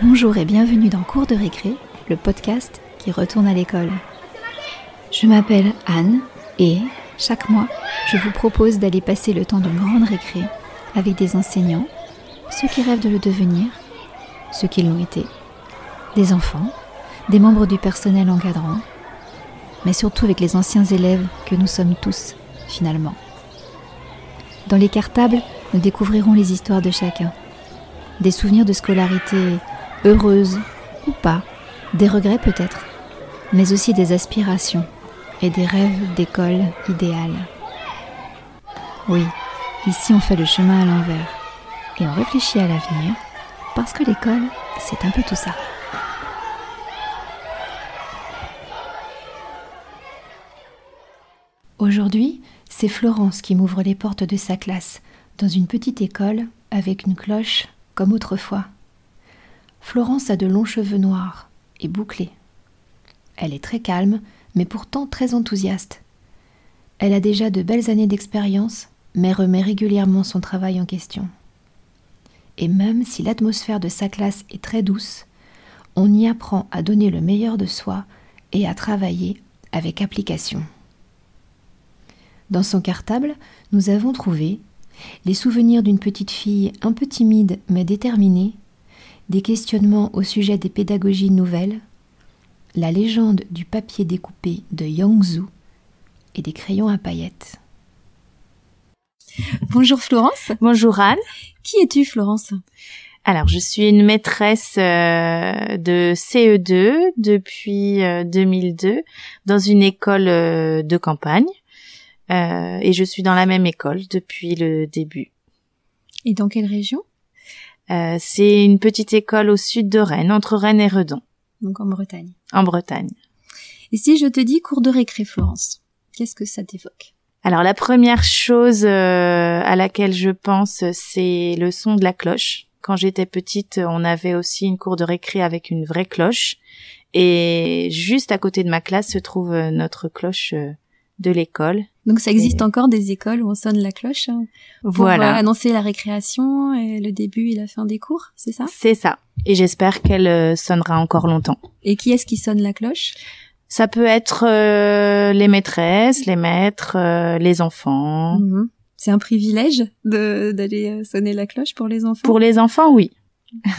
Bonjour et bienvenue dans Cours de récré, le podcast qui retourne à l'école. Je m'appelle Anne et chaque mois, je vous propose d'aller passer le temps d'une grande récré avec des enseignants, ceux qui rêvent de le devenir, ceux qui l'ont été, des enfants, des membres du personnel encadrant, mais surtout avec les anciens élèves que nous sommes tous finalement. Dans les cartables, nous découvrirons les histoires de chacun, des souvenirs de scolarité heureuse ou pas, des regrets peut-être, mais aussi des aspirations et des rêves d'école idéale. Oui, ici on fait le chemin à l'envers et on réfléchit à l'avenir, parce que l'école, c'est un peu tout ça. Aujourd'hui, c'est Florence qui m'ouvre les portes de sa classe, dans une petite école, avec une cloche, comme autrefois. Florence a de longs cheveux noirs et bouclés. Elle est très calme, mais pourtant très enthousiaste. Elle a déjà de belles années d'expérience, mais remet régulièrement son travail en question. Et même si l'atmosphère de sa classe est très douce, on y apprend à donner le meilleur de soi et à travailler avec application. Dans son cartable, nous avons trouvé les souvenirs d'une petite fille un peu timide mais déterminée des questionnements au sujet des pédagogies nouvelles, la légende du papier découpé de Yang Zhu et des crayons à paillettes. Bonjour Florence. Bonjour Anne. Qui es-tu Florence Alors je suis une maîtresse euh, de CE2 depuis 2002 euh, dans une école euh, de campagne et je suis dans la même école depuis le début. Et dans quelle région euh, c'est une petite école au sud de Rennes, entre Rennes et Redon. Donc en Bretagne. En Bretagne. Et si je te dis cours de récré, Florence, qu'est-ce que ça t'évoque Alors la première chose euh, à laquelle je pense, c'est le son de la cloche. Quand j'étais petite, on avait aussi une cour de récré avec une vraie cloche. Et juste à côté de ma classe se trouve euh, notre cloche de l'école. Donc ça existe encore des écoles où on sonne la cloche hein, pour euh, voilà. annoncer la récréation, et le début et la fin des cours, c'est ça C'est ça. Et j'espère qu'elle euh, sonnera encore longtemps. Et qui est-ce qui sonne la cloche ça peut être euh, les maîtresses, les maîtres, les enfants. Mhm. C'est un privilège d'aller sonner la cloche pour les enfants. Pour les enfants, oui.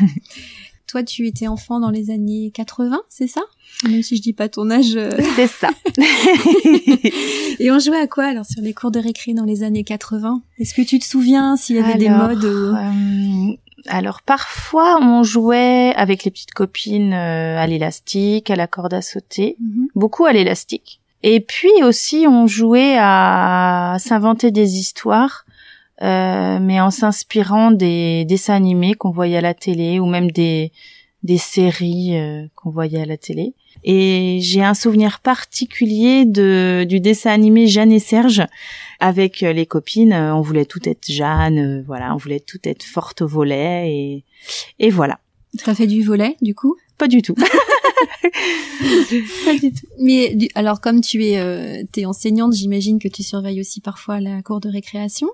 Toi, tu étais enfant dans les années 80, c'est ça Même si je dis pas ton âge. Euh. C'est ça. et on jouait à quoi alors sur les cours de récré dans les années 80 Est-ce que tu te souviens s'il y avait des modes euh, Alors parfois on jouait avec les petites copines euh, à l'élastique, à la corde à sauter, mhm. beaucoup à l'élastique. Et puis aussi on jouait à s'inventer des histoires euh, mais en s'inspirant des dessins animés qu'on voyait à la télé ou même des, des séries euh, qu'on voyait à la télé. Et j'ai un souvenir particulier de, du dessin animé Jeanne et Serge avec euh, les copines. On voulait tout être Jeanne, voilà, on voulait tout être forte au volet et, et voilà. ça fait du volet du coup Pas du tout. Pas du tout. Mais alors comme tu es, euh, es enseignante, j'imagine que tu surveilles aussi parfois la cour de récréation.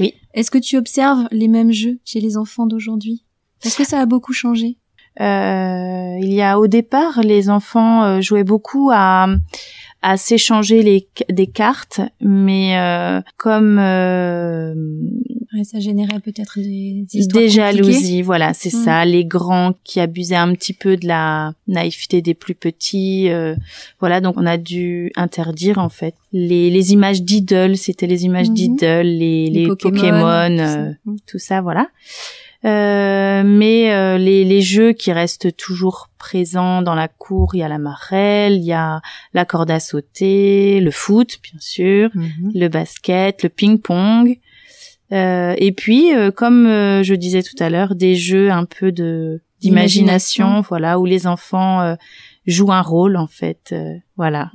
Oui. Est-ce que tu observes les mêmes jeux chez les enfants d'aujourd'hui Est-ce que ça a beaucoup changé euh, Il y a au départ, les enfants euh, jouaient beaucoup à s'échanger les, des cartes, mais euh, comme euh, ça générait peut-être des histoires. Des jalousies, voilà, c'est mm. ça. Les grands qui abusaient un petit peu de la naïveté des plus petits. Euh, voilà, donc on a dû interdire en fait les, les images d'idoles. C'était les images mm-hmm. d'idoles, les, les, Pokémon, tout, ça. Euh, mm. voilà. Euh, mais les, les, jeux qui restent toujours présents dans la cour, il y a la marelle, il y a la corde à sauter, le foot bien sûr, mm-hmm. le basket, le ping-pong, euh, et puis, euh, comme euh, je disais tout à l'heure, des jeux un peu d'imagination, voilà, où les enfants jouent un rôle en fait, voilà.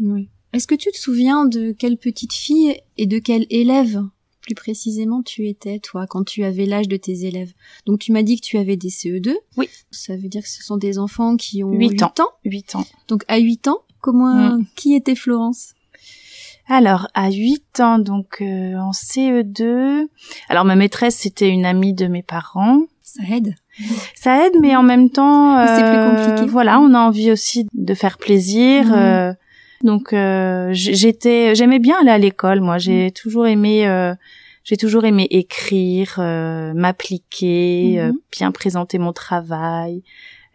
Est-ce que tu te souviens de quelle petite fille et de quel élève plus précisément tu étais toi quand tu avais l'âge de tes élèves Donc tu m'as dit que tu avais des CE2. Oui. Ça veut dire que ce sont des enfants qui ont 8, ans. 8 ans. Donc à 8 ans, comment mm. qui était Florence alors, à 8 ans, donc euh, en CE2. Alors, ma maîtresse, c'était une amie de mes parents. Ça aide. Ça aide, mais en même temps, c'est plus euh, compliqué. Voilà, on a envie aussi de faire plaisir. Mhm. Euh, donc, j'étais, j'aimais bien aller à l'école. Moi, j'ai mhm. toujours aimé. j'ai toujours aimé écrire, m'appliquer, mhm. bien présenter mon travail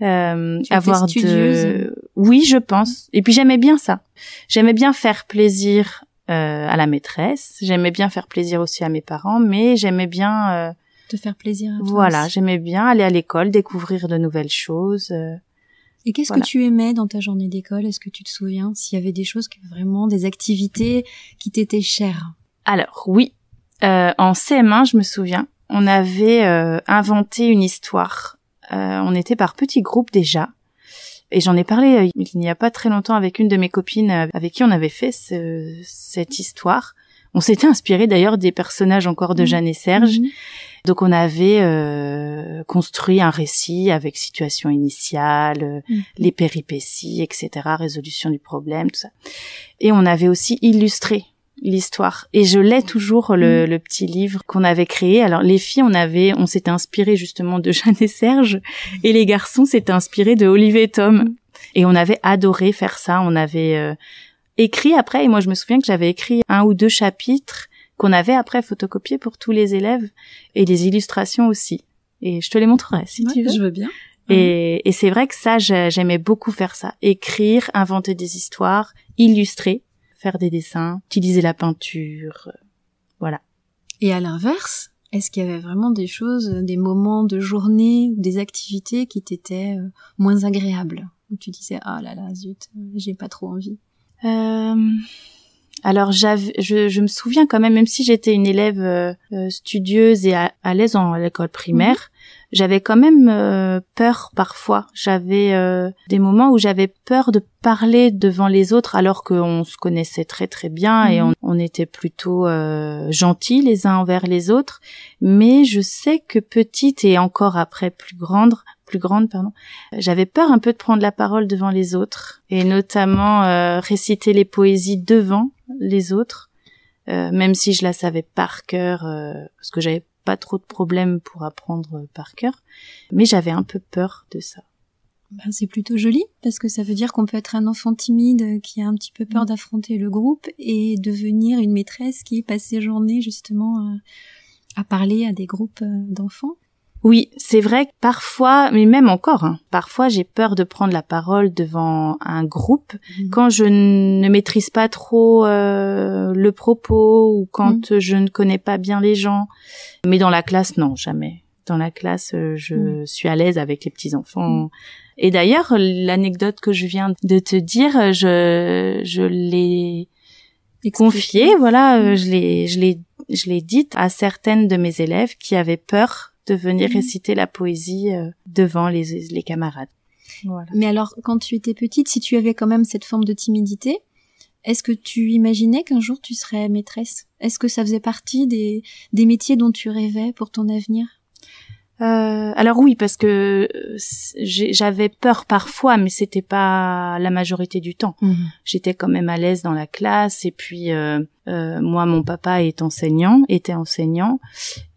euh, avoir de oui je pense et puis j'aimais bien ça j'aimais bien faire plaisir euh, à la maîtresse j'aimais bien faire plaisir aussi à mes parents mais j'aimais bien euh, te faire plaisir à toi voilà j'aimais bien aller à l'école découvrir de nouvelles choses euh, et qu'est-ce que tu aimais dans ta journée d'école est-ce que tu te souviens s'il y avait des choses qui vraiment des activités qui t'étaient chères alors oui en CM1 je me souviens on avait inventé une histoire euh, on était par petits groupes déjà. Et j'en ai parlé euh, il n'y a pas très longtemps avec une de mes copines euh, avec qui on avait fait cette histoire. On s'était inspiré d'ailleurs des personnages encore de mmh. Jeanne et Serge. Mmh. Donc on avait construit un récit avec situation initiale, mmh. les péripéties, etc., résolution du problème, tout ça. Et on avait aussi illustré l'histoire. Et je l'ai toujours mm. le, petit livre qu'on avait créé. Alors les filles, on avait, on s'était inspiré justement de Jeanne et Serge, et les garçons s'étaient inspirés de Olivier et Tom. Et on avait adoré faire ça. On avait euh, écrit après, et moi je me souviens que j'avais écrit un ou deux chapitres qu'on avait après photocopiés pour tous les élèves et les illustrations aussi. Et je te les montrerai si tu veux. Je veux bien. Et, et c'est vrai que ça, j'aimais beaucoup faire ça. Écrire, inventer des histoires, illustrer faire des dessins, utiliser la peinture, euh, voilà. Et à l'inverse, est-ce qu'il y avait vraiment des choses, euh, des moments de journée ou des activités qui t'étaient euh, moins agréables Où tu disais, ah là là, zut, j'ai pas trop envie euh... Alors je, je me souviens quand même, même si j'étais une élève studieuse et à, à l'aise en l'école primaire, mhm j'avais quand même euh, peur parfois. J'avais euh, des moments où j'avais peur de parler devant les autres alors qu'on se connaissait très très bien et mhm. on, était plutôt euh, gentils les uns envers les autres. Mais je sais que petite et encore après plus grande, plus grande pardon, j'avais peur un peu de prendre la parole devant les autres et notamment réciter les poésies devant les autres. même si je la savais par cœur, parce que j'avais pas trop de problèmes pour apprendre par cœur, mais j'avais un peu peur de ça. Bah, c'est plutôt joli parce que ça veut dire qu'on peut être un enfant timide qui a un petit peu peur mm. d'affronter le groupe et devenir une maîtresse qui passe ses journées justement euh, à parler à des groupes euh, d'enfants. Oui, c'est vrai que parfois, mais même encore, hein, parfois j'ai peur de prendre la parole devant un groupe mhm. quand je ne maîtrise pas trop euh, le propos ou quand mhm. je ne connais pas bien les gens. Mais dans la classe, non, jamais. Dans la classe, euh, je mhm. suis à l'aise avec les petits enfants. Et d'ailleurs, l'anecdote que je viens de te dire, je, je l'ai confiée, voilà, euh, je l'ai, je l'ai, je l'ai dite à certaines de mes élèves qui avaient peur de venir mm. réciter la poésie euh, devant les, camarades. Mais alors, quand tu étais petite, si tu avais quand même cette forme de timidité, est-ce que tu imaginais qu'un jour tu serais maîtresse Est-ce que ça faisait partie des métiers dont tu rêvais pour ton avenir euh, alors oui, parce que euh, j'avais peur parfois, mais c'était pas la majorité du temps. Mhm. J'étais quand même à l'aise dans la classe, et puis euh, moi, mon papa est enseignant, était enseignant,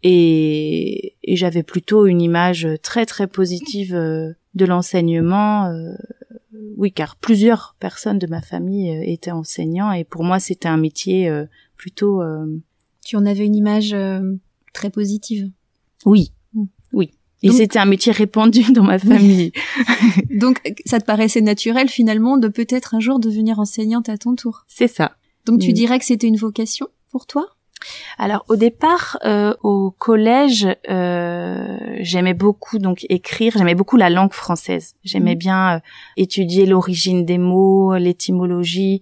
et, et j'avais plutôt une image très très positive de l'enseignement. oui, car plusieurs personnes de ma famille étaient enseignants, et pour moi, c'était un métier plutôt. Tu en avais une image très positive. Oui, oui. Et c'était un métier répandu dans ma famille. Donc, ça te paraissait naturel finalement de peut-être un jour devenir enseignante à ton tour. C'est ça. Donc, tu mm. dirais que c'était une vocation pour toi alors au départ, euh, au collège, euh, j'aimais beaucoup donc écrire, j'aimais beaucoup la langue française. J'aimais mm. bien euh, étudier l'origine des mots, l'étymologie.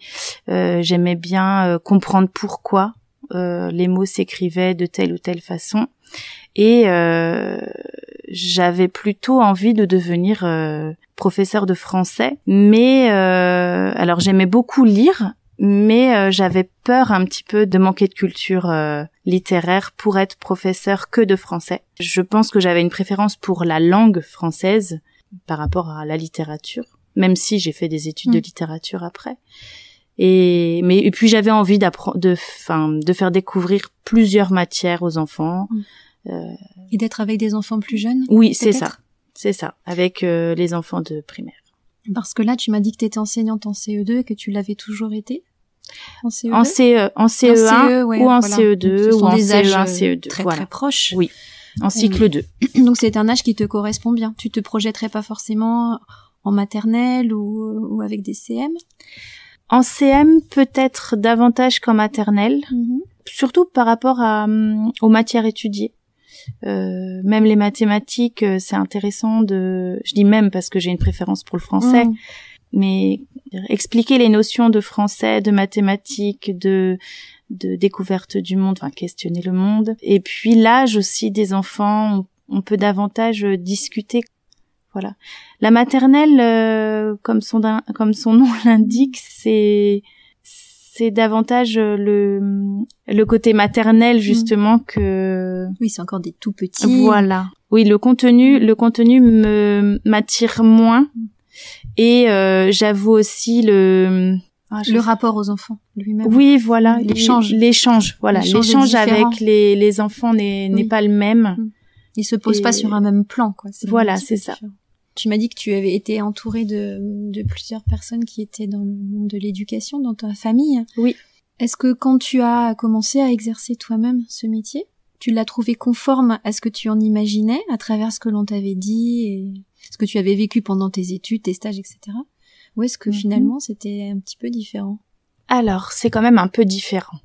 j'aimais bien comprendre pourquoi les mots s'écrivaient de telle ou telle façon et euh, j'avais plutôt envie de devenir euh, professeur de français. Mais euh, alors j'aimais beaucoup lire, mais j'avais peur un petit peu de manquer de culture littéraire pour être professeur que de français. Je pense que j'avais une préférence pour la langue française par rapport à la littérature, même si j'ai fait des études de mm. littérature après. Et mais et puis j'avais envie d'apprendre de, de faire découvrir plusieurs matières aux enfants. Mm. Et d'être avec des enfants plus jeunes Oui, c'est ça. C'est ça, avec euh, les enfants de primaire. Parce que là, tu m'as dit que tu étais enseignante en CE2 et que tu l'avais toujours été en CE2 en, CE, en CE1 e, ou en e CE2 ou en CE1, CE2. Euh, e très, voilà. très proches. Oui, en euh, cycle 2. Donc c'est un âge qui te correspond bien. Tu te projetterais pas forcément en maternelle ou, ou avec des CM En CM, peut-être davantage qu'en maternelle, mm-hmm. surtout par rapport à, hum, aux matières étudiées. Euh, même les mathématiques, euh, c'est intéressant de. Je dis même parce que j'ai une préférence pour le français, mm. mais expliquer les notions de français, de mathématiques, de de découverte du monde, enfin questionner le monde. Et puis l'âge aussi des enfants, on, peut davantage euh, discuter voilà. La maternelle, comme son comme son nom l'indique, c'est c'est davantage euh, le le côté maternel mm. justement que oui c'est encore des tout petits voilà oui le contenu le contenu me m'attire moins et euh, j'avoue aussi le ah, le rapport aux enfants lui-même oui voilà l'échange l'échange voilà l'échange avec les les enfants n'est pas le même mm. ils se posent pas sur un même plan quoi voilà c'est ça tu m'as dit que tu avais été entourée de, plusieurs personnes qui étaient dans le monde de l'éducation, dans ta famille. Oui. Est-ce que quand tu as commencé à exercer toi-même ce métier, tu l'as trouvé conforme à ce que tu en imaginais à travers ce que l'on t'avait dit et ce que tu avais vécu pendant tes études, tes stages, etc. Ou est-ce que mhm. finalement c'était un petit peu différent Alors, c'est quand même un peu différent.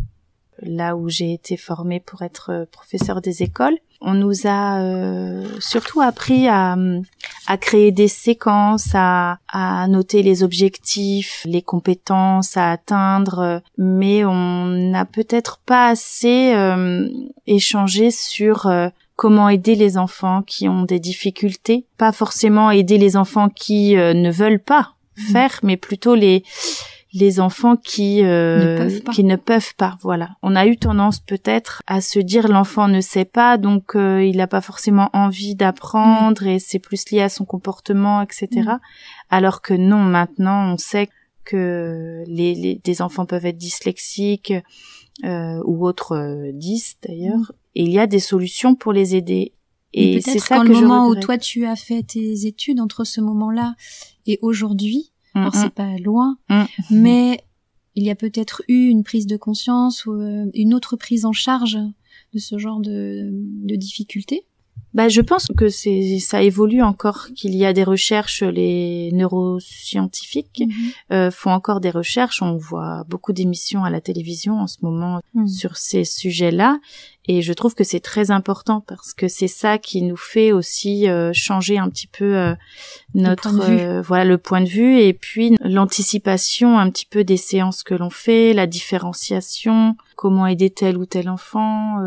Là où j'ai été formée pour être euh, professeur des écoles, on nous a euh, surtout appris à, créer des séquences, à, noter les objectifs, les compétences à atteindre, mais on n'a peut-être pas assez euh, échangé sur euh, comment aider les enfants qui ont des difficultés, pas forcément aider les enfants qui ne veulent pas mmh. faire, mais plutôt les les enfants qui euh, ne qui ne peuvent pas. Voilà, on a eu tendance peut-être à se dire l'enfant ne sait pas, donc euh, il n'a pas forcément envie d'apprendre mm. et c'est plus lié à son comportement, etc. Mm. Alors que non, maintenant on sait que les, des enfants peuvent être dyslexiques euh, ou autres dys d'ailleurs. Mm. Et il y a des solutions pour les aider. Et, c'est ça que le moment où toi tu as fait tes études entre ce moment-là et aujourd'hui, Mm, Alors c'est mm. pas loin, mm, mais il y a peut-être eu une prise de conscience ou euh, une autre prise en charge de ce genre de, de difficultés. Bah, je pense que c'est ça évolue encore, qu'il y a des recherches, les neuroscientifiques mhm. euh, font encore des recherches. On voit beaucoup d'émissions à la télévision en ce moment hmm. sur ces sujets-là, et je trouve que c'est très important parce que c'est ça qui nous fait aussi euh, changer un petit peu euh, notre euh, voilà le point de vue et puis l'anticipation un petit peu des séances que l'on fait, la différenciation, comment aider tel ou tel enfant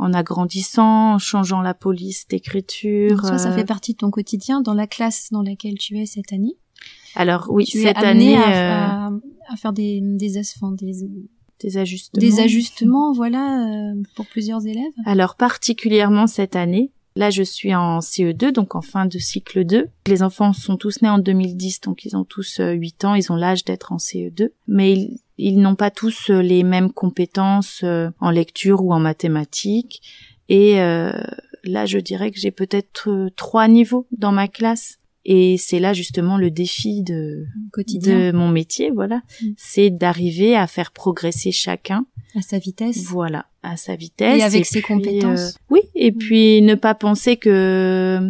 en agrandissant, en changeant la police d'écriture. ça fait euh, partie de ton quotidien dans la classe dans laquelle tu es cette année. Alors oui, cette année euh, à, à, faire des des, des ajustements. Des ajustements, voilà, euh, pour plusieurs élèves. Alors particulièrement cette année, là je suis en CE2, donc en fin de cycle 2. Les enfants sont tous nés en 2010, donc ils ont tous 8 ans, ils ont l'âge d'être en CE2. Mais ils, ils n'ont pas tous euh, les mêmes compétences euh, en lecture ou en mathématiques. Et euh, là, je dirais que j'ai peut-être trois niveaux dans ma classe. Et c'est là justement le défi de, mon métier, voilà. Mm. C'est d'arriver à faire progresser chacun. À sa vitesse. Voilà, à sa vitesse. Et avec ses compétences. oui, et mm. puis ne pas penser que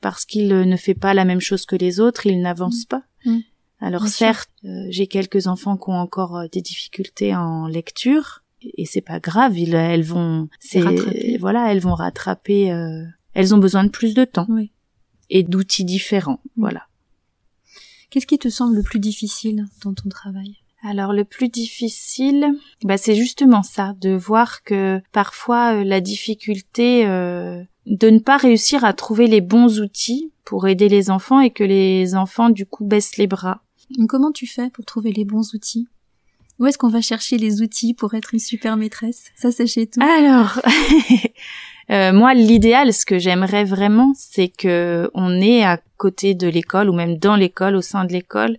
parce qu'il ne fait pas la même chose que les autres, il n'avance mm. pas. Alors certes, euh, j'ai quelques enfants qui ont encore euh, des difficultés en lecture et c'est pas grave, ils, elles vont voilà, elles vont rattraper euh, elles ont besoin de plus de temps et d'outils différents, voilà. Qu'est-ce qui te semble le plus difficile dans ton travail alors le plus difficile, bah, c'est justement ça, de voir que parfois la difficulté de ne pas réussir à trouver les bons outils pour aider les enfants et que les enfants du coup baissent les bras. Comment tu fais pour trouver les bons outils Où est-ce qu'on va chercher les outils pour être une super maîtresse Ça, c'est chez toi. Alors, euh, moi, l'idéal, ce que j'aimerais vraiment, c'est que on ait à côté de l'école ou même dans l'école, au sein de l'école,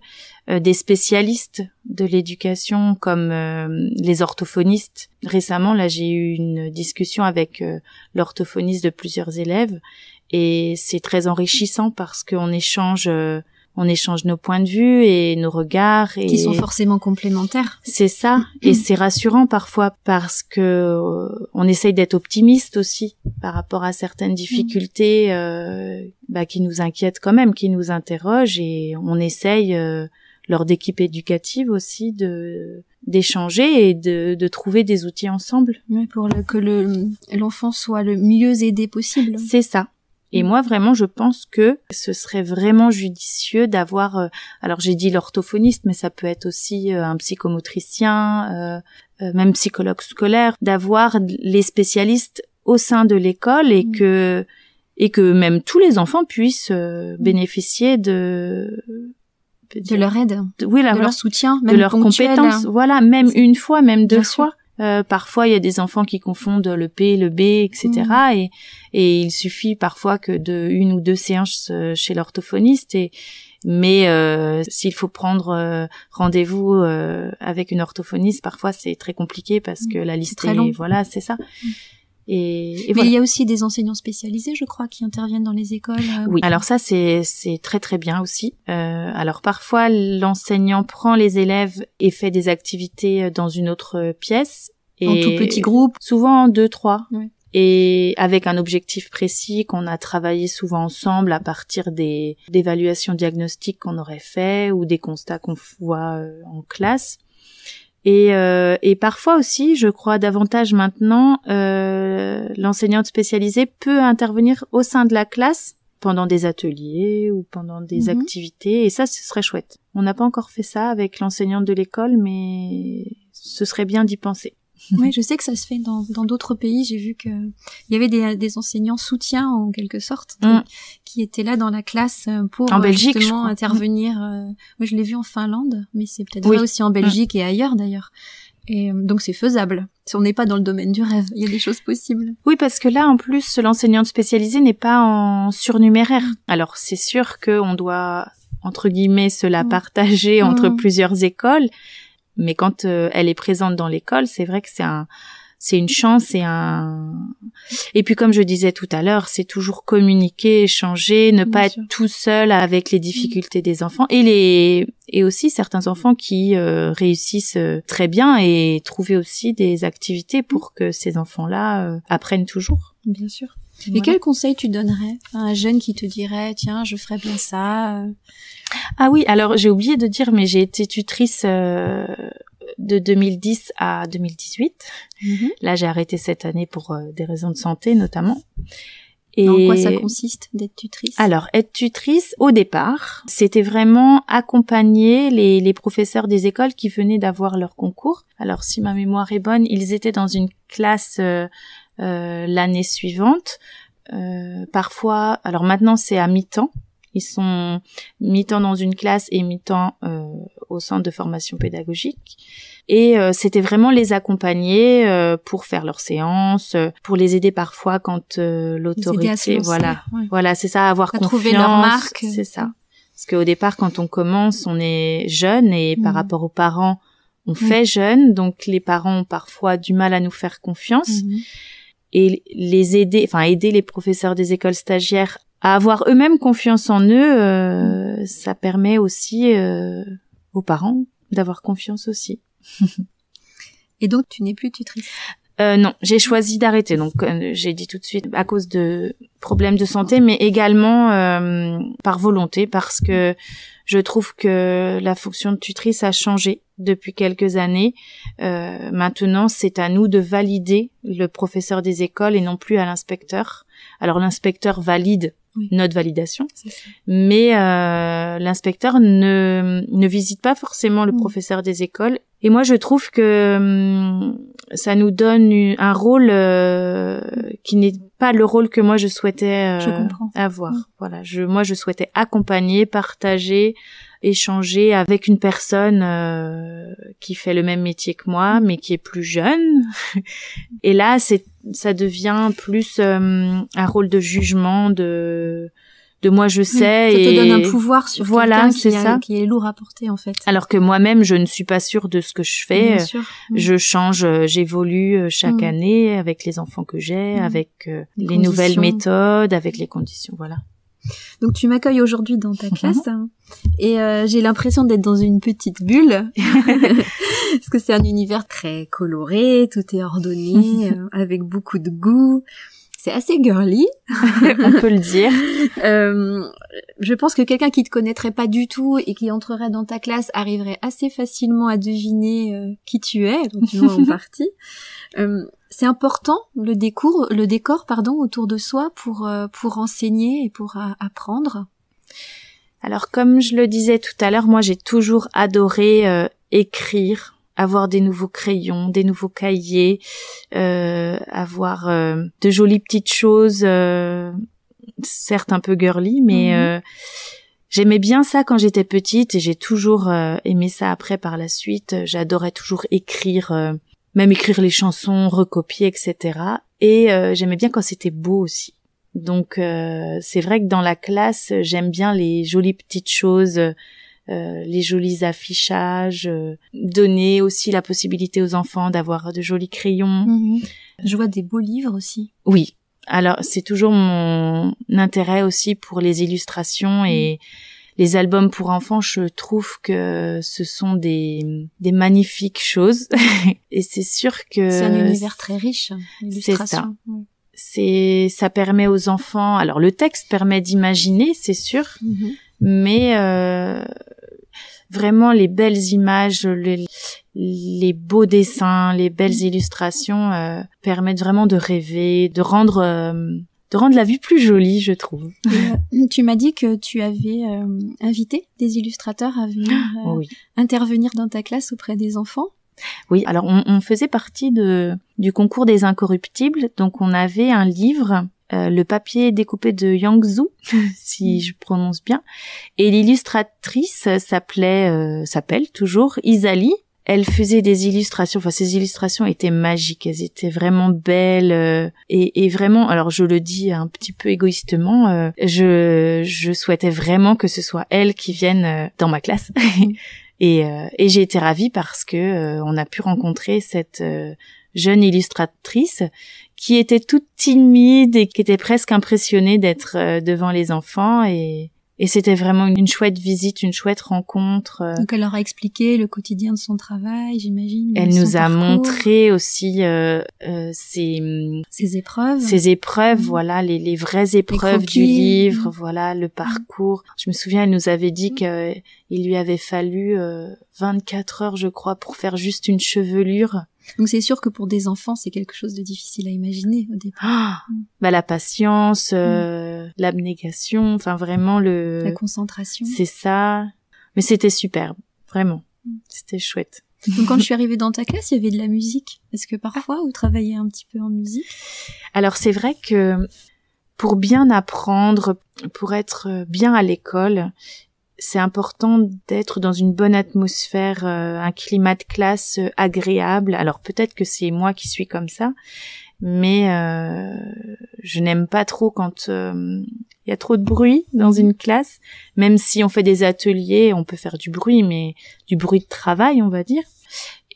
euh, des spécialistes de l'éducation comme euh, les orthophonistes. Récemment, là, j'ai eu une discussion avec l'orthophoniste de plusieurs élèves et c'est très enrichissant parce qu'on échange on échange nos points de vue et nos regards et qui sont forcément complémentaires. C'est ça mm-hmm. et c'est rassurant parfois parce que euh, on essaye d'être optimiste aussi par rapport à certaines difficultés mm-hmm. euh, bah, qui nous inquiètent quand même, qui nous interrogent et on essaye euh, lors d'équipes éducatives aussi de d'échanger et de, de, trouver des outils ensemble. pour que l'enfant soit le mieux aidé possible. C'est ça. Et mm. moi, vraiment, je pense que ce serait vraiment judicieux d'avoir, euh, alors j'ai dit l'orthophoniste, mais ça peut être aussi euh, un psychomotricien, euh, même psychologue scolaire, d'avoir les spécialistes au sein de l'école et mm. que et que même tous les enfants puissent mm. bénéficier de de leur aide, de, oui, leur soutien, de leur compétence, hein. voilà, même une fois, même deux fois. Euh, parfois, il y a des enfants qui confondent le P, le B, etc. Mm. Et, et, il suffit parfois que de une ou deux séances euh, chez l'orthophoniste. Et, mais euh, s'il faut prendre rendez-vous avec une orthophoniste, parfois c'est très compliqué parce mm. que la liste est, voilà, c'est ça. Mm. Et, il y a aussi des enseignants spécialisés, je crois, qui interviennent dans les écoles. Euh. Oui. Alors ça, c'est c'est très très bien aussi. Euh, alors parfois, l'enseignant prend les élèves et fait des activités euh, dans une autre pièce. Et en tout petit groupe. Souvent en deux trois. Et avec un objectif précis qu'on a travaillé souvent ensemble à partir des évaluations diagnostiques qu'on aurait fait ou des constats qu'on voit euh, en classe. Euh, et, parfois aussi, je crois davantage maintenant, euh, l'enseignante spécialisée peut intervenir au sein de la classe pendant des ateliers ou pendant des mhm. activités, et ça, ce serait chouette. On n'a pas encore fait ça avec l'enseignante de l'école, mais ce serait bien d'y penser. Oui, je sais que ça se fait dans d'autres pays. J'ai vu que il y avait des, enseignants soutien en quelque sorte qui, mm. étaient là dans la classe euh, pour en euh, justement mm. intervenir. Euh. Moi, je l'ai vu en Finlande, mais c'est peut-être oui. aussi en mm. Belgique et ailleurs d'ailleurs. Et donc c'est faisable. Si on n'est pas dans le domaine du rêve, il y a des choses possibles. Oui, parce que là, en plus, l'enseignante spécialisée n'est pas en surnuméraire. Alors c'est sûr qu'on doit entre guillemets cela partager entre plusieurs écoles, mais quand euh, elle est présente dans l'école, c'est vrai que c'est un, c'est une chance et un. Et puis comme je disais tout à l'heure, c'est toujours communiquer, échanger, ne pas être tout seul avec les difficultés des enfants et les et aussi certains enfants qui euh, réussissent euh, très bien et trouver aussi des activités pour que ces enfants-là apprennent toujours. Bien sûr. Mais quel conseil tu donnerais à un jeune qui te dirait tiens je ferais bien ça euh Ah oui alors j'ai oublié de dire mais j'ai été tutrice euh, de 2010 à 2018. Mm-hmm. Là j'ai arrêté cette année pour euh, des raisons de santé notamment. Et en quoi ça consiste d'être tutrice Alors, être tutrice, au départ, c'était vraiment accompagner les, professeurs des écoles qui venaient d'avoir leur concours. Alors, si ma mémoire est bonne, ils étaient dans une classe euh, l'année suivante. Euh, parfois, alors maintenant c'est à mi-temps, ils sont mi-temps dans une classe et mi-temps euh, au centre de formation pédagogique. Et euh, c'était vraiment les accompagner pour faire leurs séances, pour les aider parfois quand l'autorité, voilà, voilà, c'est ça, avoir à confiance, trouver leur marque, c'est ça. Parce qu'au départ, quand on commence, on est jeune et par mm. rapport aux parents, on mm. fait jeune, donc les parents ont parfois du mal à nous faire confiance. Mm-hmm et les aider, enfin aider les professeurs des écoles stagiaires à avoir eux-mêmes confiance en eux, euh, ça permet aussi euh, aux parents d'avoir confiance aussi. et donc tu n'es plus tutrice euh, non, j'ai choisi d'arrêter. Donc, euh, j'ai dit tout de suite à cause de problèmes de santé, mais également euh, par volonté, parce que je trouve que la fonction de tutrice a changé depuis quelques années. maintenant, c'est à nous de valider le professeur des écoles et non plus à l'inspecteur. Alors, l'inspecteur valide notre validation. Mais l'inspecteur ne, ne visite pas forcément le mm. professeur des écoles. Et moi, je trouve que hum, ça nous donne un rôle euh, qui n'est pas le rôle que moi je souhaitais euh, avoir. Mm. Voilà, je, moi je souhaitais accompagner, partager, échanger avec une personne euh, qui fait le même métier que moi, mais qui est plus jeune. Et là, c'est ça devient plus un rôle de jugement, de de moi je sais ça et te donne un pouvoir sur voilà, quelqu'un qui, est lourd à porter en fait. Alors que moi-même je ne suis pas sûre de ce que je fais. Je change, euh, j'évolue euh, chaque mm. année avec les enfants que j'ai, mm. avec euh, les, nouvelles méthodes, avec les conditions, voilà. Donc tu m'accueilles aujourd'hui dans ta classe hein. et j'ai l'impression d'être dans une petite bulle parce que c'est un univers très coloré, tout est ordonné, avec beaucoup de goût c'est assez girly, on peut le dire. Euh, je pense que quelqu'un qui te connaîtrait pas du tout et qui entrerait dans ta classe arriverait assez facilement à deviner euh, qui tu es, donc en partie. Euh, c'est important le décor, le décor pardon autour de soi pour pour enseigner et pour apprendre. Alors comme je le disais tout à l'heure, moi j'ai toujours adoré écrire avoir des nouveaux crayons, des nouveaux cahiers, euh, avoir euh, de jolies petites choses, euh, certes un peu girly, mais mhm. j'aimais bien ça quand j'étais petite et j'ai toujours aimé ça après par la suite. J'adorais toujours écrire, même écrire les chansons, recopier, etc. Et j'aimais bien quand c'était beau aussi. Donc c'est vrai que dans la classe, j'aime bien les jolies petites choses, euh, les jolis affichages, euh, donner aussi la possibilité aux enfants d'avoir de jolis crayons. Mhm. Je vois des beaux livres aussi. Oui. Alors c'est toujours mon intérêt aussi pour les illustrations mhm. et les albums pour enfants. Je trouve que ce sont des, magnifiques choses et c'est sûr que c'est un univers très riche. C'est hein, ça. c'est ça permet aux enfants alors le texte permet d'imaginer c'est sûr mhm. mais euh, vraiment les belles images, les, beaux dessins, les belles mm. illustrations euh, permettent vraiment de rêver, de rendre euh, de rendre la vue plus jolie, je trouve. Euh, tu m'as dit que tu avais invité des illustrateurs à venir ah, intervenir dans ta classe auprès des enfants. Oui, alors on, faisait partie de, du concours des incorruptibles, donc on avait un livre euh, le papier découpé de Zhu, si mm. je prononce bien, et l'illustratrice s'appelait, euh, s'appelle toujours Isali. Elle faisait des illustrations, enfin ses illustrations étaient magiques, elles étaient vraiment belles euh, et, vraiment, alors je le dis un petit peu égoïstement, je, souhaitais vraiment que ce soit elle qui vienne dans ma classe. et, j'ai été ravie parce que on a pu rencontrer cette jeune illustratrice qui était toute timide et qui était presque impressionnée d'être euh, devant les enfants et c'était vraiment une chouette visite, une chouette rencontre. Euh. Donc elle leur a expliqué le quotidien de son travail, j'imagine. Elle nous a montré aussi euh, euh ses, épreuves. Ses épreuves, voilà, les, vraies épreuves du livre, voilà, le parcours. Je me souviens, elle nous avait dit que il lui avait fallu 24 heures, je crois, pour faire juste une chevelure. Donc c'est sûr que pour des enfants, c'est quelque chose de difficile à imaginer au départ. Ah mm. bah la patience, euh, mm. l'abnégation, enfin vraiment le la concentration. C'est ça. Mais c'était superbe, vraiment. Mm. C'était chouette. Donc quand je suis arrivée dans ta classe, il y avait de la musique. Est-ce que parfois vous travaillez un petit peu en musique Alors c'est vrai que pour bien apprendre, pour être bien à l'école, c'est important d'être dans une bonne atmosphère, euh, un climat de classe euh, agréable. Alors peut-être que c'est moi qui suis comme ça, mais euh, je n'aime pas trop quand il y a trop de bruit dans une classe. Même si on fait des ateliers, on peut faire du bruit, mais du bruit de travail, on va dire.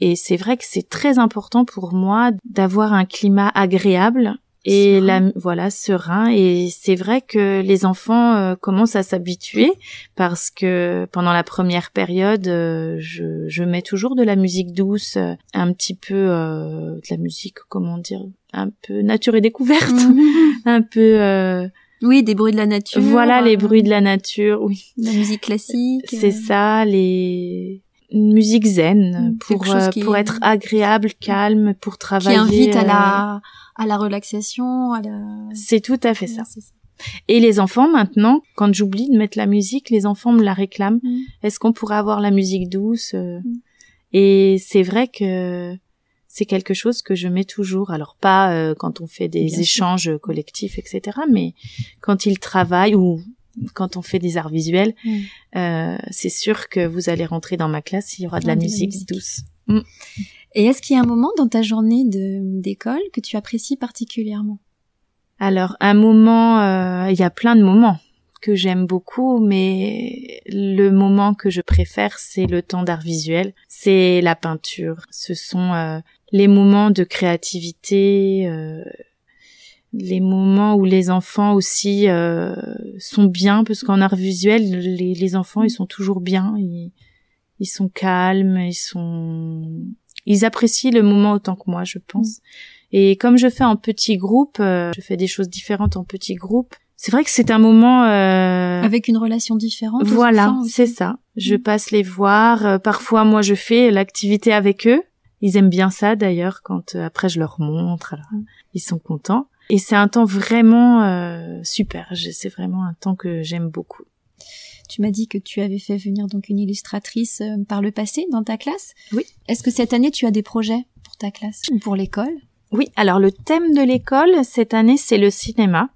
Et c'est vrai que c'est très important pour moi d'avoir un climat agréable et la, voilà serein et c'est vrai que les enfants euh, commencent à s'habituer parce que pendant la première période euh, je, je, mets toujours de la musique douce euh, un petit peu de la musique comment dire un peu nature et découverte mm. un peu oui, des bruits de la nature. Voilà, les bruits de la nature, oui. La musique classique. C'est ça, les une musique zen mm, pour pour être agréable, calme, pour travailler. Qui invite à la à la relaxation, à la... C'est tout à fait ça. Et les enfants, maintenant, quand j'oublie de mettre la musique, les enfants me la réclament. Mm. Est-ce qu'on pourrait avoir la musique douce euh? mm. Et c'est vrai que c'est quelque chose que je mets toujours. Alors pas euh, quand on fait des échanges collectifs, etc. Mais quand ils travaillent ou quand on fait des arts visuels, mm. euh, c'est sûr que vous allez rentrer dans ma classe, il y aura de la musique, douce. Et est-ce qu'il y a un moment dans ta journée d'école que tu apprécies particulièrement Alors, un moment, euh, il y a plein de moments que j'aime beaucoup, mais le moment que je préfère, c'est le temps d'art visuel, c'est la peinture. Ce sont euh, les moments de créativité, euh, les moments où les enfants aussi euh, sont bien, parce qu'en art visuel, les, enfants, ils sont toujours bien, ils sont calmes, ils sont ils apprécient le moment autant que moi, je pense. Mm. Et comme je fais en petit groupe, euh, je fais des choses différentes en petit groupe. C'est vrai que c'est un moment euh, avec une relation différente. Voilà, c'est ça. Je mm. passe les voir. Euh, parfois, moi, je fais l'activité avec eux. Ils aiment bien ça d'ailleurs. Quand après, je leur montre, mm. ils sont contents. Et c'est un temps vraiment super. C'est vraiment un temps que j'aime beaucoup. Tu m'as dit que tu avais fait venir donc une illustratrice euh, par le passé dans ta classe. Oui. Est-ce que cette année tu as des projets pour ta classe ou pour l'école Oui. Alors le thème de l'école cette année c'est le cinéma.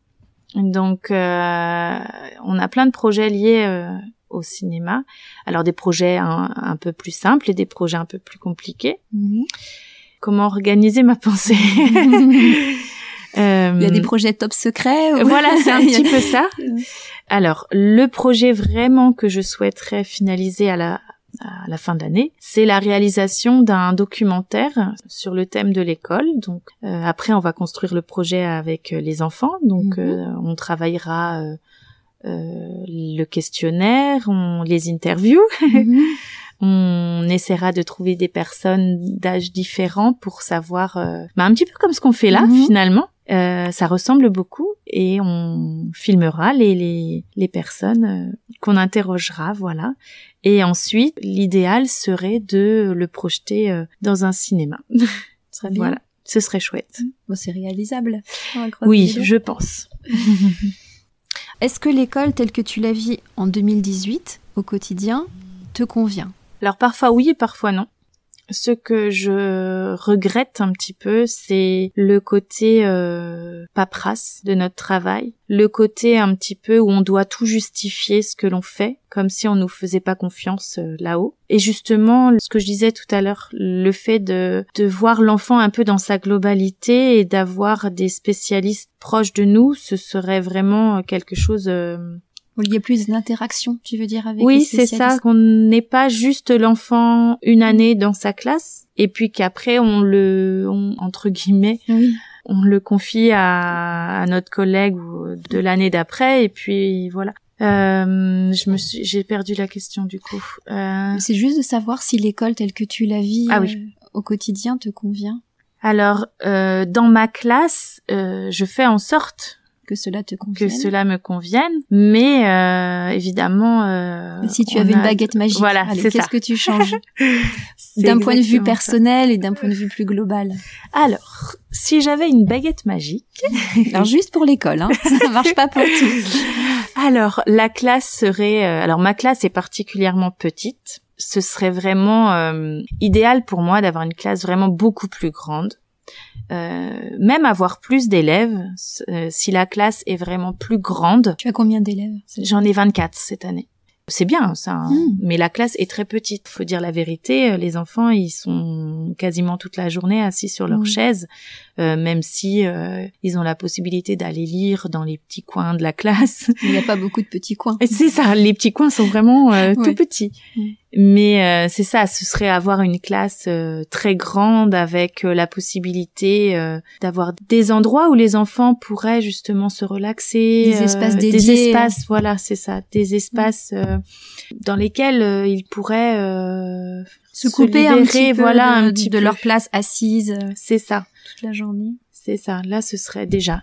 Donc euh, on a plein de projets liés euh, au cinéma. Alors des projets un, peu plus simples et des projets un peu plus compliqués. Mhm. Comment organiser ma pensée il y a des euh, projets top secrets. Voilà, c'est un petit peu ça. Alors, le projet vraiment que je souhaiterais finaliser à la, fin d'année, c'est la réalisation d'un documentaire sur le thème de l'école. Donc euh, après, on va construire le projet avec euh, les enfants. Donc mhm. on travaillera le questionnaire, on les interviews. Mhm. on essaiera de trouver des personnes d'âges différents pour savoir, bah un petit peu comme ce qu'on fait là mhm. finalement, euh, ça ressemble beaucoup et on filmera les, les, les personnes euh, qu'on interrogera, voilà. Et ensuite, l'idéal serait de le projeter euh, dans un cinéma. Voilà, ce serait chouette. Bon, c'est réalisable. Oui, je pense. Est-ce que l'école telle que tu la vis en 2018 au quotidien te convient Alors parfois oui et parfois non ce que je regrette un petit peu, c'est le côté euh, paperasse de notre travail, le côté un petit peu où on doit tout justifier ce que l'on fait, comme si on nous faisait pas confiance euh, là-haut. Et justement, ce que je disais tout à l'heure, le fait de, voir l'enfant un peu dans sa globalité et d'avoir des spécialistes proches de nous, ce serait vraiment euh, quelque chose euh, il y a plus d'interaction, tu veux dire, avec Oui, c'est ça, qu'on n'est pas juste l'enfant une année dans sa classe, et puis qu'après on le, entre guillemets, on le confie à, notre collègue de l'année d'après, et puis voilà. Euh, je me j'ai perdu la question du coup. Euh, c'est juste de savoir si l'école telle que tu la vis ah euh, au quotidien te convient. Alors, dans ma classe, je fais en sorte que cela te convienne. Que cela me convienne, mais euh, évidemment. Euh, si tu avais une baguette magique, voilà, qu'est-ce que tu changes D'un point de vue personnel et d'un point de vue plus global. Alors, si j'avais une baguette magique, alors juste pour l'école, hein, ça marche pas pour tout. Alors, la classe serait. Euh, alors, ma classe est particulièrement petite. Ce serait vraiment idéal pour moi d'avoir une classe vraiment beaucoup plus grande euh, même avoir plus d'élèves, euh, si la classe est vraiment plus grande. Tu as combien d'élèves J'en ai 24 cette année c'est bien ça hein. hmm. mais la classe est très petite faut dire la vérité euh, les enfants ils sont quasiment toute la journée assis sur leur hmm. chaise même si ils ont la possibilité d'aller lire dans les petits coins de la classe il n'y a pas beaucoup de petits coins c'est ça les petits coins sont vraiment tout petits hmm. Mais euh, c'est ça, ce serait avoir une classe euh, très grande avec euh, la possibilité d'avoir des endroits où les enfants pourraient justement se relaxer, des espaces dédiés, des espaces, voilà, c'est ça, des mm. espaces dans lesquels ils pourraient se, couper un petit peu voilà, de, un petit de leur place assise. C'est ça. Toute la journée. C'est ça. Là, ce serait déjà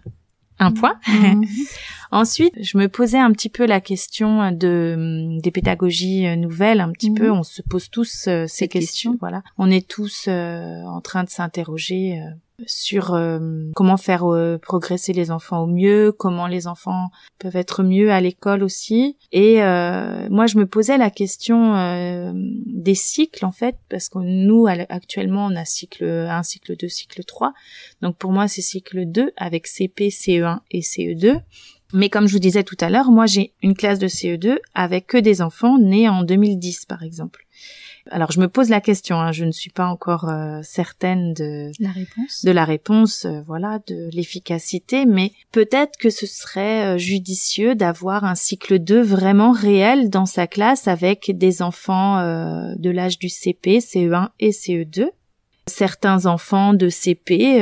un point. Mhm. Ensuite, je me posais un petit peu la question de hum, des pédagogies euh, nouvelles, un petit peu. Mhm. On se pose tous euh, ces questions. Voilà, on est tous euh, en train de s'interroger sur euh, comment faire euh, progresser les enfants au mieux, comment les enfants peuvent être mieux à l'école aussi. Et euh, moi, je me posais la question des cycles en fait, parce que nous actuellement, on a cycle 1, cycle 2, cycle 3. Donc pour moi, c'est cycle 2 avec CP, CE1 et CE2. Mais comme je vous disais tout à l'heure, moi j'ai une classe de CE2 avec que des enfants nés en 2010 par exemple. Alors je me pose la question, hein. je ne suis pas encore euh, certaine de la réponse, de la réponse, euh, voilà, de l'efficacité, mais peut-être que ce serait euh, judicieux d'avoir un cycle 2 vraiment réel dans sa classe avec des enfants de l'âge du CP, CE1 et CE2. Certains enfants de CP,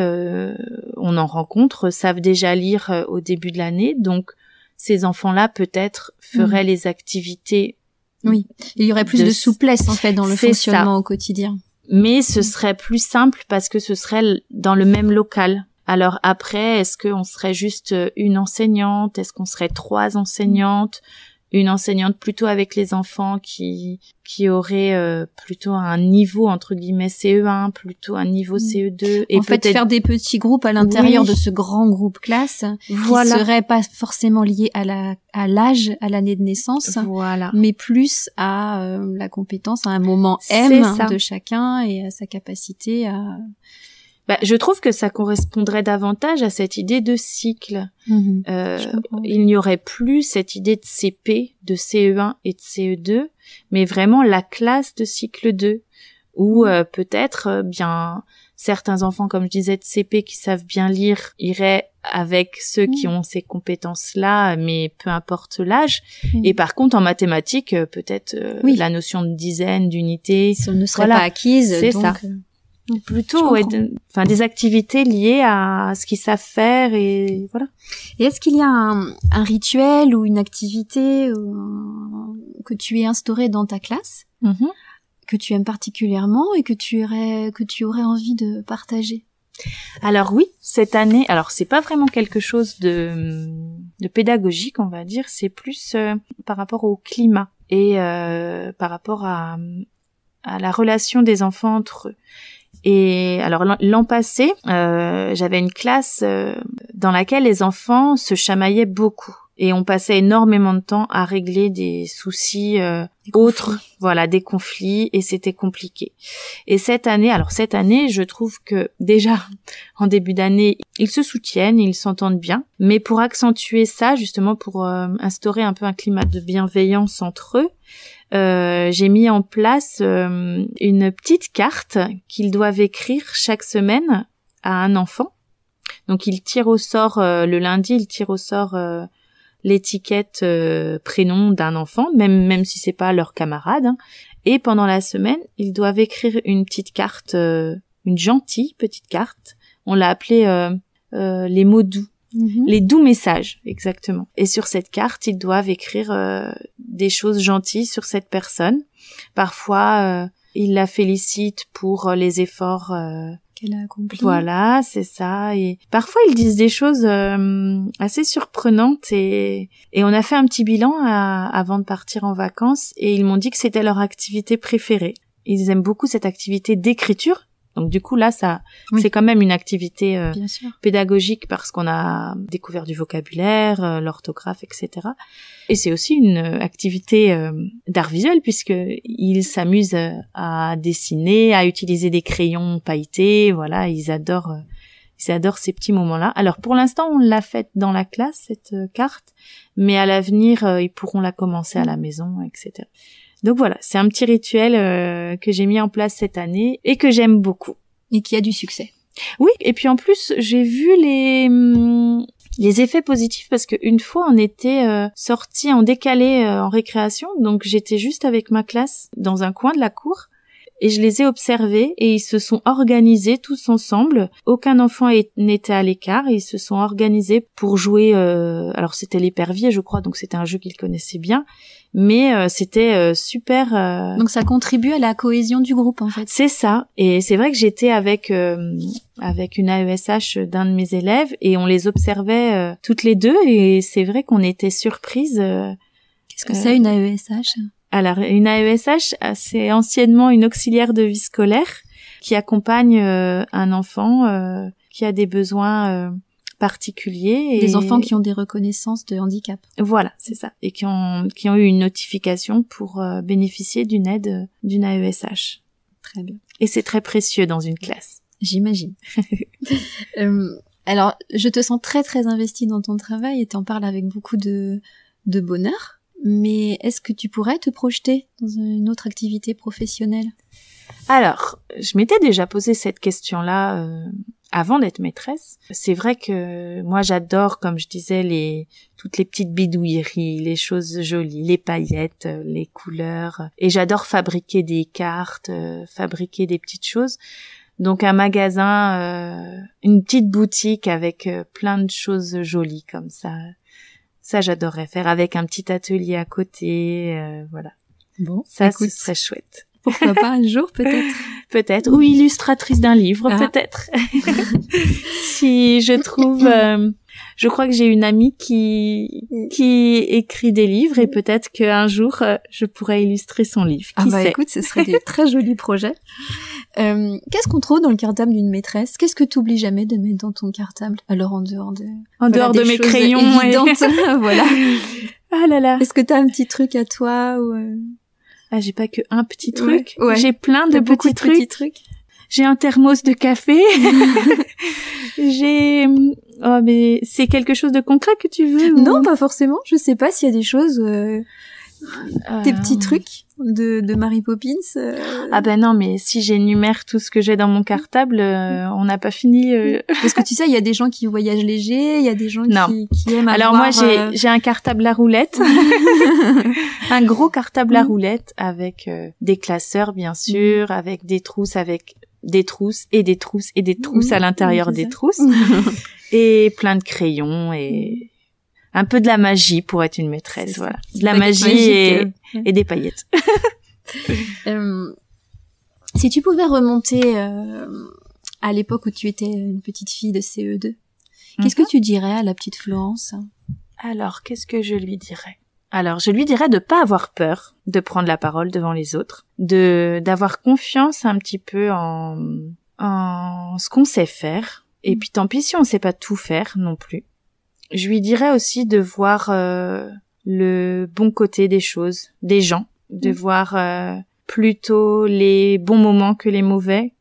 on en rencontre, savent déjà lire au début de l'année, donc ces enfants-là peut-être feraient mmh. les activités Mm. Oui, il y aurait plus de, souplesse en fait dans le fonctionnement au quotidien. Mais ce mm. serait plus simple parce que ce serait dans le même local. Alors après, est-ce qu'on serait juste euh, une enseignante Est-ce qu'on serait trois enseignantes une enseignante plutôt avec les enfants qui qui aurait euh, plutôt un niveau entre guillemets CE1, plutôt un niveau mm. CE2 et en fait faire des petits groupes à l'intérieur de ce grand groupe classe voilà. qui serait pas forcément lié à la à l'âge, à l'année de naissance, voilà. mais plus à euh, la compétence à un moment M de chacun et à sa capacité à bah, je trouve que ça correspondrait davantage à cette idée de cycle. Mhm. euh, il n'y aurait plus cette idée de CP, de CE1 et de CE2, mais vraiment la classe de cycle 2, où mhm. euh, peut-être euh, bien certains enfants, comme je disais, de CP qui savent bien lire, iraient avec ceux qui mhm. ont ces compétences-là, mais peu importe l'âge. Et par contre, en mathématiques, euh, peut-être la notion de dizaine, d'unité, ne serait pas acquise. C'est donc... ça. Plutôt, enfin des activités liées à ce qu'ils savent faire et voilà. Et est-ce qu'il y a un, rituel ou une activité euh, que tu aies instauré dans ta classe mm-hmm. que tu aimes particulièrement et que tu aurais que tu aurais envie de partager Alors oui, cette année, alors c'est pas vraiment quelque chose de, pédagogique, on va dire, c'est plus euh, par rapport au climat et euh, par rapport à à la relation des enfants entre eux et alors l'an passé, euh, j'avais une classe euh, dans laquelle les enfants se chamaillaient beaucoup et on passait énormément de temps à régler des soucis euh, autres, voilà, des conflits et c'était compliqué. Et cette année, alors cette année, je trouve que déjà en début d'année, ils se soutiennent, ils s'entendent bien, mais pour accentuer ça justement pour euh, instaurer un peu un climat de bienveillance entre eux, euh, j'ai mis en place euh, une petite carte qu'ils doivent écrire chaque semaine à un enfant. Donc ils tirent au sort le lundi, ils tirent au sort l'étiquette euh, prénom d'un enfant, même même si c'est pas leur camarade. Hein. Et pendant la semaine, ils doivent écrire une petite carte, euh, une gentille petite carte. On l'a appelée euh, les mots doux, mhm. les doux messages, exactement. Et sur cette carte, ils doivent écrire des choses gentilles sur cette personne. Parfois il la félicite pour euh, les efforts euh, qu'elle a accomplis. Voilà, c'est ça. Et parfois ils disent des choses euh, assez surprenantes et on a fait un petit bilan avant de partir en vacances et ils m'ont dit que c'était leur activité préférée. Ils aiment beaucoup cette activité d'écriture donc du coup là, ça, c'est quand même une activité euh, pédagogique parce qu'on a découvert du vocabulaire, euh, l'orthographe, etc. Et c'est aussi une euh, activité d'art visuel puisque ils s'amusent à dessiner, à utiliser des crayons pailletés. Voilà, ils adorent. ils adorent ces petits moments-là. Alors pour l'instant, on l'a faite dans la classe cette carte, mais à l'avenir, ils pourront la commencer à la maison, etc. Donc voilà, c'est un petit rituel euh, que j'ai mis en place cette année et que j'aime beaucoup. Et qui a du succès. Oui, et puis en plus, j'ai vu les hmm, les effets positifs parce qu'une fois on était euh, sorti en décalé euh, en récréation, donc j'étais juste avec ma classe dans un coin de la cour et je les ai observés et ils se sont organisés tous ensemble. Aucun enfant n'était à l'écart ils se sont organisés pour jouer. Euh, alors c'était l'épervier, je crois, donc c'était un jeu qu'ils connaissaient bien, mais euh, c'était euh, super. Euh, donc ça contribue à la cohésion du groupe en fait. C'est ça. Et c'est vrai que j'étais avec avec une AESH d'un de mes élèves et on les observait toutes les deux et c'est vrai qu'on était surprise. Qu'est-ce que c'est une AESH alors, une AESH, euh, c'est anciennement une auxiliaire de vie scolaire qui accompagne euh, un enfant euh, qui a des besoins particuliers. Et... Des enfants qui ont des reconnaissances de handicap. Voilà, c'est ça. Et qui ont, eu une notification pour bénéficier d'une aide d'une AESH. Très bien. Et c'est très précieux dans une classe. J'imagine. alors, je te sens très très investie dans ton travail et t'en parles avec beaucoup de bonheur mais est-ce que tu pourrais te projeter dans une autre activité professionnelle Alors, je m'étais déjà posé cette question-là euh, avant d'être maîtresse. C'est vrai que moi j'adore, comme je disais, toutes les petites bidouilleries, les choses jolies, les paillettes, euh, les couleurs, et j'adore fabriquer des cartes, euh, fabriquer des petites choses. Donc un magasin, une petite boutique avec plein de choses jolies comme ça ça, j'adorerais faire avec un petit atelier à côté, euh, voilà. Bon, ça, serait chouette. Pourquoi pas un jour, peut-être Peut-être, ou illustratrice d'un livre, ah. peut-être. si je trouve... Euh, je crois que j'ai une amie mm. qui écrit des livres et peut-être qu'un jour euh, je pourrais illustrer son livre. ah bah écoute, ce serait un très joli projet. Euh, Qu'est-ce qu'on trouve dans le cartable d'une maîtresse Qu'est-ce que tu oublies jamais de mettre dans ton cartable Alors en dehors de en dehors de mes crayons, évidentes, et... voilà. Ah là là. Est-ce que t'as un petit truc à toi ou euh Ah j'ai pas que un petit truc. J'ai plein de, petits, petits trucs j'ai un thermos de café. j'ai oh mais c'est quelque chose de concret que tu veux Non, pas forcément. Je sais pas s'il y a des choses euh... euh tes petits trucs de, de Mary Poppins. Euh. Ah ben non, mais si j'énumère tout ce que j'ai dans mon cartable, euh, on n'a pas fini. Parce que tu sais, il y a des gens qui voyagent léger, il y a des gens Qui, qui aiment. Alors moi, j'ai j'ai un cartable à roulette, un gros cartable à mm. roulette avec des classeurs bien sûr, avec des trousses avec des trousses et des trousses et des trousses à l'intérieur des trousses et plein de crayons et un peu de la magie pour être une maîtresse, voilà. De la magie euh, et, des paillettes. Euh, si tu pouvais remonter euh, à l'époque où tu étais une petite fille de CE2, qu'est-ce que mhm. tu dirais à la petite Florence Alors, qu'est-ce que je lui dirais alors, je lui dirais de pas avoir peur de prendre la parole devant les autres, de d'avoir confiance un petit peu en en ce qu'on sait faire. Et mm. puis tant pis si on sait pas tout faire non plus. Je lui dirais aussi de voir euh, le bon côté des choses, des gens, de mm. voir euh, plutôt les bons moments que les mauvais,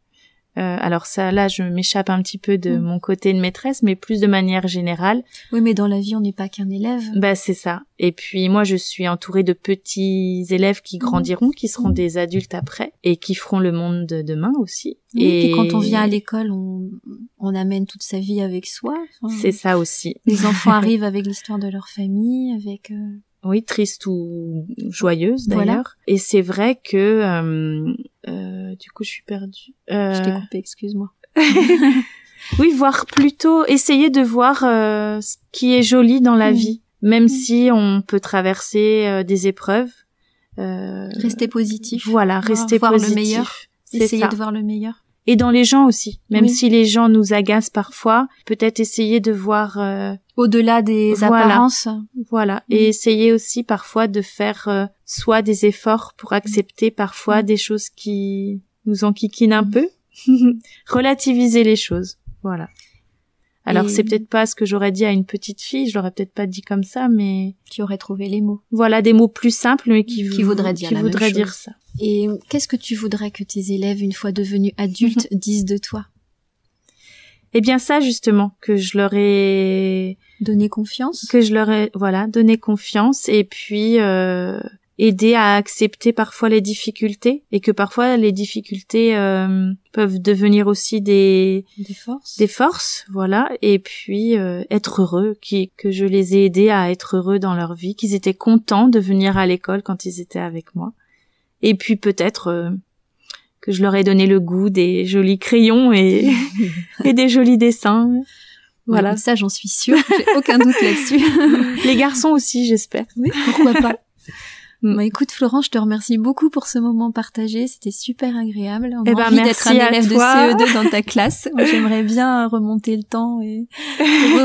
euh, alors ça, là, je m'échappe un petit peu de mm. mon côté de maîtresse, mais plus de manière générale. Oui, mais dans la vie, on n'est pas qu'un élève. Bah c'est ça. Et puis moi, je suis entourée de petits élèves qui mm. grandiront, qui seront mm. des adultes après et qui feront le monde demain aussi. et... quand on vient à l'école, on, amène toute sa vie avec soi. c'est ça aussi. Les enfants arrivent avec l'histoire de leur famille, avec. Euh, oui, triste ou joyeuse d'ailleurs. Et c'est vrai que euh, euh, du coup, je suis perdue. Euh, je t'ai coupé, excuse-moi. oui, voir plutôt essayer de voir ce qui est joli dans la mmh. vie, même mmh. si on peut traverser des épreuves. rester positif. Voilà, rester voir positif. le meilleur. Essayer de voir le meilleur. Et dans les gens aussi, même si les gens nous agacent parfois, peut-être essayer de voir au-delà des apparences. Voilà. Et mm. essayer aussi parfois de faire euh, soit des efforts pour mm. accepter parfois mm. des choses qui nous enquiquinent un peu, relativiser les choses. Voilà. Alors c'est peut-être pas ce que j'aurais dit à une petite fille, je l'aurais peut-être pas dit comme ça, mais qui aurait trouvé les mots. Voilà des mots plus simples mais qui, voudraient dire dire ça. Et euh, qu'est-ce que tu voudrais que tes élèves, une fois devenus adultes, disent de toi Eh bien ça justement que je leur ai Donner confiance. Que je leur ai, voilà, donner confiance et puis euh, aider à accepter parfois les difficultés et que parfois les difficultés euh, peuvent devenir aussi des des forces. Des forces, voilà. Et puis euh, être heureux, qui, que je les ai aidés à être heureux dans leur vie, qu'ils étaient contents de venir à l'école quand ils étaient avec moi. Et puis peut-être que je leur ai donné le goût des jolis crayons et des jolis dessins. Voilà. ça, j'en suis sûre. J'ai aucun doute là-dessus. Les garçons aussi, j'espère. Oui, pourquoi pas. Mm. Bah, écoute Florent, je te remercie beaucoup pour ce moment partagé, c'était super agréable. On a eh ben, envie d'être un élève de CE2 dans ta classe. J'aimerais bien remonter le temps et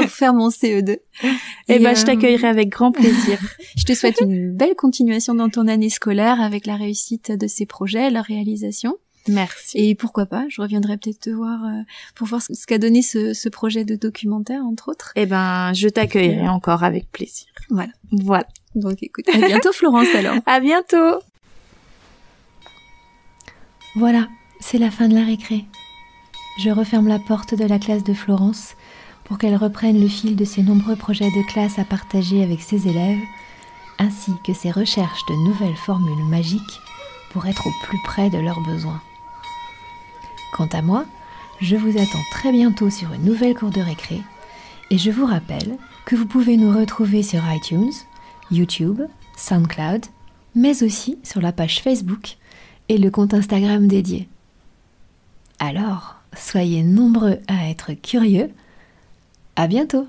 refaire mon CE2. Eh et, ben, je euh, t'accueillerai avec grand plaisir. je te souhaite une belle continuation dans ton année scolaire avec la réussite de ces projets, leur réalisation. Merci. Et pourquoi pas, je reviendrai peut-être te voir euh, pour voir ce qu'a donné ce, projet de documentaire, entre autres. Eh ben, je t'accueillerai encore avec plaisir. Voilà. Voilà. Donc écoute, à bientôt Florence alors. à bientôt. Voilà, c'est la fin de la récré. Je referme la porte de la classe de Florence pour qu'elle reprenne le fil de ses nombreux projets de classe à partager avec ses élèves, ainsi que ses recherches de nouvelles formules magiques pour être au plus près de leurs besoins. Quant à moi, je vous attends très bientôt sur une nouvelle cour de récré et je vous rappelle que vous pouvez nous retrouver sur iTunes, YouTube, SoundCloud, mais aussi sur la page Facebook et le compte Instagram dédié. Alors, soyez nombreux à être curieux. À bientôt!